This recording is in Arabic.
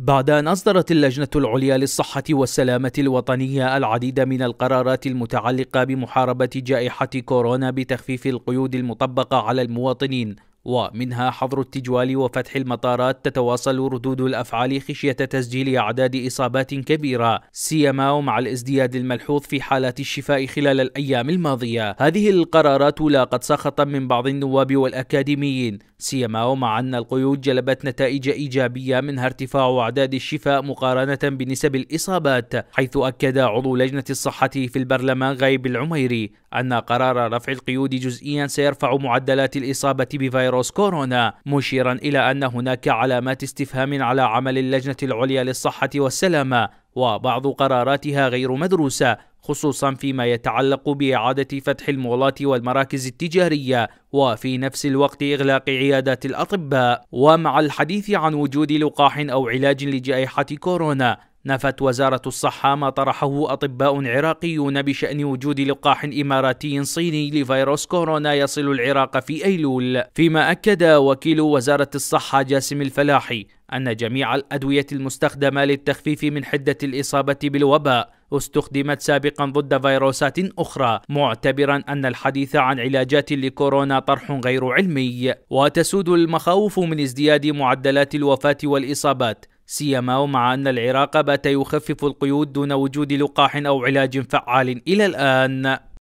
بعد أن أصدرت اللجنة العليا للصحة والسلامة الوطنية العديد من القرارات المتعلقة بمحاربة جائحة كورونا بتخفيف القيود المطبقة على المواطنين ومنها حظر التجوال وفتح المطارات تتواصل ردود الأفعال خشية تسجيل أعداد إصابات كبيرة سيما ومع الازدياد الملحوظ في حالات الشفاء خلال الأيام الماضية هذه القرارات لاقت سخطا سخط من بعض النواب والأكاديميين سيما ومع أن القيود جلبت نتائج إيجابية منها ارتفاع أعداد الشفاء مقارنة بنسب الإصابات حيث أكد عضو لجنة الصحة في البرلمان غيب العميري أن قرار رفع القيود جزئيا سيرفع معدلات الإصابة بفيروس فيروس كورونا مشيرا إلى أن هناك علامات استفهام على عمل اللجنة العليا للصحة والسلامة وبعض قراراتها غير مدروسة خصوصا فيما يتعلق بإعادة فتح المولات والمراكز التجارية وفي نفس الوقت إغلاق عيادات الأطباء ومع الحديث عن وجود لقاح أو علاج لجائحة كورونا نفت وزارة الصحة ما طرحه أطباء عراقيون بشأن وجود لقاح إماراتي صيني لفيروس كورونا يصل العراق في أيلول فيما أكد وكيل وزارة الصحة جاسم الفلاحي أن جميع الأدوية المستخدمة للتخفيف من حدة الإصابة بالوباء استخدمت سابقا ضد فيروسات أخرى معتبرا أن الحديث عن علاجات لكورونا طرح غير علمي وتسود المخاوف من ازدياد معدلات الوفاة والإصابات سيما ومع أن العراق بات يخفف القيود دون وجود لقاح أو علاج فعال إلى الآن